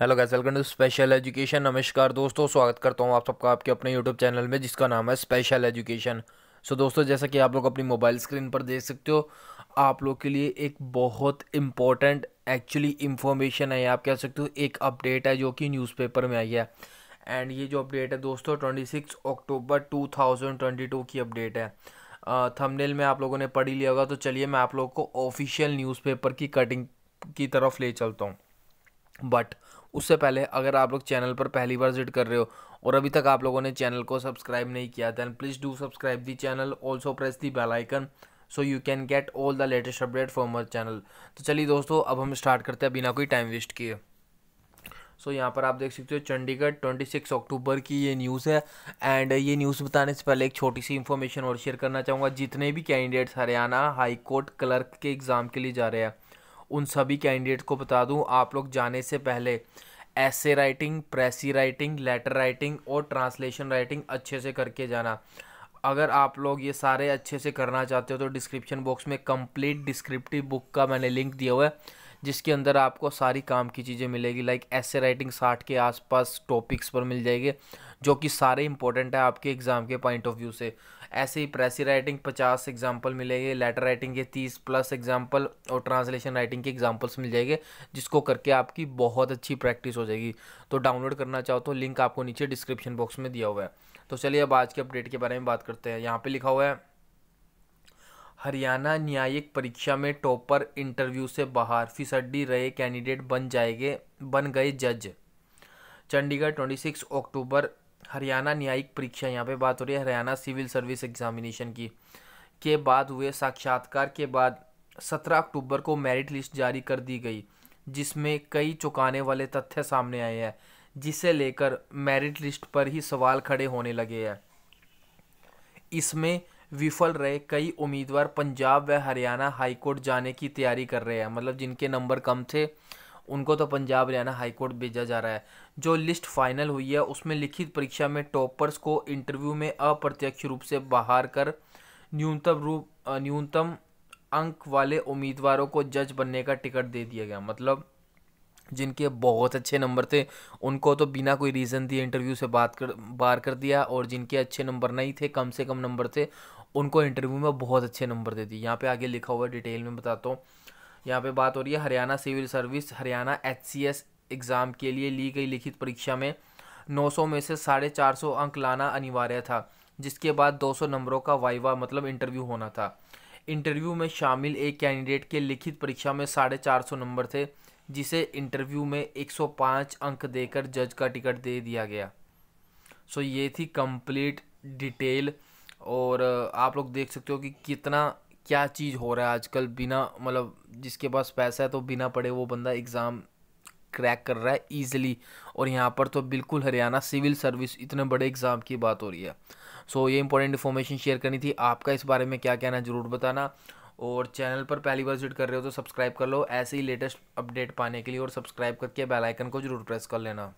hello guys welcome to special education नमस्कार दोस्तों स्वागत करता हूँ आप सबका आपके अपने यूट्यूब चैनल में जिसका नाम है स्पेशल एजुकेशन सो दोस्तों जैसा कि आप लोग अपनी मोबाइल स्क्रीन पर देख सकते हो आप लोग के लिए एक बहुत इम्पोर्टेंट एक्चुअली इंफॉर्मेशन है आप कह सकते हो एक अपडेट है जो कि न्यूज़पेपर में आई है एंड ये जो अपडेट है दोस्तों twenty six October two thousand twenty two की अपडेट है थंबनेल में आप लोगों ने पढ़ी लिया होगा तो चलिए मैं आप लोग को ऑफिशियल न्यूज़पेपर की कटिंग की तरफ ले चलता हूँ बट उससे पहले अगर आप लोग चैनल पर पहली बार विजिट कर रहे हो और अभी तक आप लोगों ने चैनल को सब्सक्राइब नहीं किया then please do subscribe the channel also press the bell icon so you can get all the latest update for my channel तो चलिए दोस्तों अब हम स्टार्ट करते हैं बिना कोई टाइम वेस्ट किए सो so, यहाँ पर आप देख सकते हो चंडीगढ़ 26 अक्टूबर की ये न्यूज़ है एंड ये न्यूज़ बताने से पहले एक छोटी सी इन्फॉर्मेशन और शेयर करना चाहूँगा जितने भी candidates Haryana high court clerk के एग्ज़ाम के लिए जा रहे हैं उन सभी कैंडिडेट को बता दूं आप लोग जाने से पहले ऐसे writing precis writing letter writing और ट्रांसलेशन राइटिंग अच्छे से करके जाना अगर आप लोग ये सारे अच्छे से करना चाहते हो तो डिस्क्रिप्शन बॉक्स में कंप्लीट डिस्क्रिप्टिव बुक का मैंने लिंक दिया हुआ है जिसके अंदर आपको सारी काम की चीज़ें मिलेगी लाइक ऐसे राइटिंग साठ के आसपास टॉपिक्स पर मिल जाएगी जो कि सारे इंपॉर्टेंट है आपके एग्ज़ाम के पॉइंट ऑफ व्यू से ऐसे ही प्रेसी राइटिंग पचास एग्जाम्पल मिलेंगे लेटर राइटिंग के तीस प्लस एग्जाम्पल और ट्रांसलेशन राइटिंग के एग्जाम्पल्स मिल जाएंगे जिसको करके आपकी बहुत अच्छी प्रैक्टिस हो जाएगी तो डाउनलोड करना चाहो तो लिंक आपको नीचे डिस्क्रिप्शन बॉक्स में दिया हुआ है तो चलिए अब आज के अपडेट के बारे में बात करते हैं यहाँ पर लिखा हुआ है हरियाणा न्यायिक परीक्षा में टॉपर इंटरव्यू से बाहर फिसड्डी रहे कैंडिडेट बन जाएंगे बन गए जज Chandigarh twenty six October Haryana न्यायिक परीक्षा यहाँ पे बात हो रही है हरियाणा सिविल सर्विस एग्जामिनेशन की के बाद हुए साक्षात्कार के बाद सत्रह अक्टूबर को मेरिट लिस्ट जारी कर दी गई जिसमें कई चुकाने वाले तथ्य सामने आए हैं जिसे लेकर मेरिट लिस्ट पर ही सवाल खड़े होने लगे हैं इसमें विफल रहे कई उम्मीदवार पंजाब व हरियाणा हाईकोर्ट जाने की तैयारी कर रहे हैं मतलब जिनके नंबर कम थे उनको तो पंजाब हरियाणा हाईकोर्ट भेजा जा रहा है जो लिस्ट फाइनल हुई है उसमें लिखित परीक्षा में टॉपर्स को इंटरव्यू में अप्रत्यक्ष रूप से बाहर कर न्यूनतम रूप न्यूनतम अंक वाले उम्मीदवारों को जज बनने का टिकट दे दिया गया मतलब जिनके बहुत अच्छे नंबर थे उनको तो बिना कोई रीज़न दिए इंटरव्यू से बात कर बाहर कर दिया और जिनके अच्छे नंबर नहीं थे कम से कम नंबर थे उनको इंटरव्यू में बहुत अच्छे नंबर देती दिए यहाँ पे आगे लिखा हुआ है डिटेल में बताता हूँ यहाँ पे बात हो रही है Haryana civil service Haryana H exam के लिए ली गई लिखित परीक्षा में 900 में से साढ़े चार सौ अंक लाना अनिवार्य था जिसके बाद 200 नंबरों का वाइवा मतलब इंटरव्यू होना था इंटरव्यू में शामिल एक कैंडिडेट के लिखित परीक्षा में साढ़े चार सौ नंबर थे जिसे इंटरव्यू में 105 अंक देकर जज का टिकट दे दिया गया सो so, ये थी कंप्लीट डिटेल और आप लोग देख सकते हो कि कितना क्या चीज़ हो रहा है आजकल बिना मतलब जिसके पास पैसा है तो बिना पढ़े वो बंदा एग्ज़ाम क्रैक कर रहा है ईजिली और यहाँ पर तो बिल्कुल हरियाणा सिविल सर्विस इतने बड़े एग्ज़ाम की बात हो रही है सो so, ये इंपॉर्टेंट इन्फॉर्मेशन शेयर करनी थी आपका इस बारे में क्या कहना ज़रूर बताना और चैनल पर पहली बार विजिट कर रहे हो तो सब्सक्राइब कर लो ऐसे ही लेटेस्ट अपडेट पाने के लिए और सब्सक्राइब करके बेल आइकन को जरूर प्रेस कर लेना